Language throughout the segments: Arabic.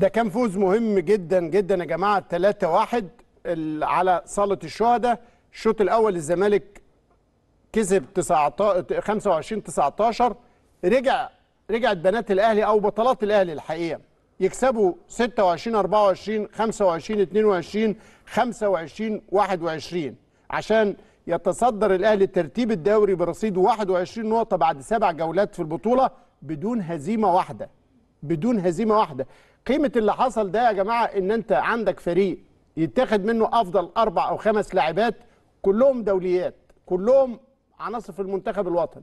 ده كان فوز مهم جدا جدا يا جماعه 3 1 على صاله الشهداء الشوط الاول الزمالك كسب 19 25 19 رجع رجعت بنات الاهلي او بطلات الاهلي الحقيقه يكسبوا 26 24 25 22 25 21 عشان يتصدر الاهلي ترتيب الدوري برصيد 21 نقطه بعد سبع جولات في البطوله بدون هزيمه واحده بدون هزيمه واحده قيمه اللي حصل ده يا جماعه ان انت عندك فريق يتاخد منه افضل اربع او خمس لاعبات كلهم دوليات كلهم عناصر في المنتخب الوطني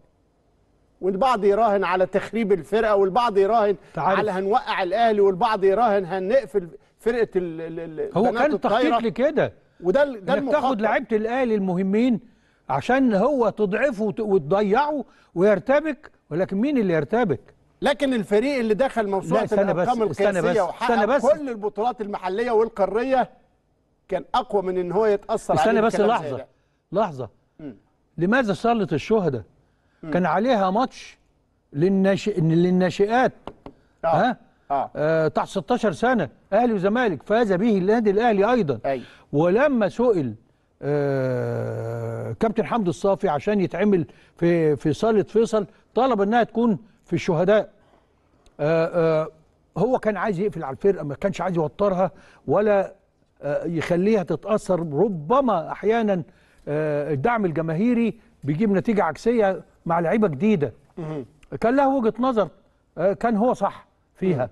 والبعض يراهن على تخريب الفرقه والبعض يراهن تعرف. على هنوقع الاهلي والبعض يراهن هنقفل فرقه ال هو كان تخطيط لكده وده ده انك تاخد لعيبه الاهلي المهمين عشان هو تضعفه وتضيعه ويرتبك ولكن مين اللي يرتبك لكن الفريق اللي دخل موسوعه الارقام القياسيه وحقق كل البطولات المحليه والقاريه كان اقوى من ان هو يتاثر استنى بس لحظه لحظه م. لماذا صاله الشهداء كان عليها ماتش للناشئ للناشئات آه. ها آه. آه تحت 16 سنه اهلي وزمالك فاز به النادي الاهلي ايضا أي. ولما سئل آه كابتن حمدي الصافي عشان يتعمل في في صاله فيصل طلب انها تكون في الشهداء آآ آه، آآ آه، هو كان عايز يقفل على الفرقه ما كانش عايز يوترها ولا آه، يخليها تتاثر ربما احيانا الدعم الجماهيري بيجيب نتيجه عكسيه مع لعيبه جديده كان له وجهه نظر كان هو صح فيها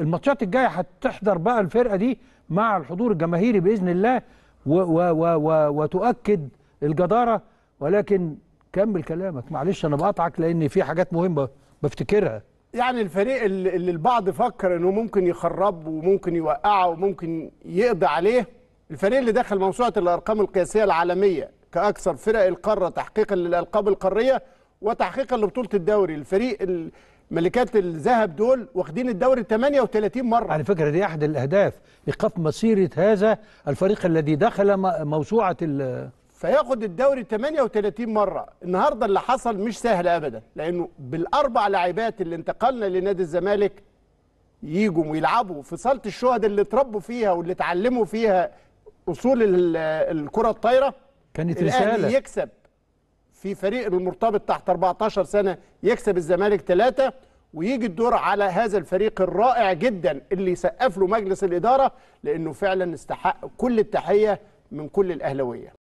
الماتشات الجايه هتحضر بقى الفرقه دي مع الحضور الجماهيري باذن الله وتؤكد الجداره ولكن كمل كلامك معلش انا بقطعك لان في حاجات مهمه بفتكرها يعني الفريق اللي البعض فكر انه ممكن يخربه وممكن يوقعه وممكن يقضي عليه الفريق اللي دخل موسوعه الارقام القياسيه العالميه كاكثر فرق القاره تحقيقا للالقاب القاريه وتحقيقا لبطوله الدوري الفريق ملكات الذهب دول واخدين الدوري 38 مره على فكره دي احد الاهداف ايقاف مسيره هذا الفريق الذي دخل موسوعه فياخد الدوري 38 مره النهارده اللي حصل مش سهل ابدا لانه بالاربع لاعبات اللي انتقلنا لنادي الزمالك يجوا ويلعبوا في صاله الشهداء اللي اتربوا فيها واللي اتعلموا فيها اصول الكره الطايره كانت رساله يكسب في فريق المرتبط تحت 14 سنه يكسب الزمالك ثلاثه ويجي الدور على هذا الفريق الرائع جدا اللي سقف له مجلس الاداره لانه فعلا استحق كل التحيه من كل الاهلاويه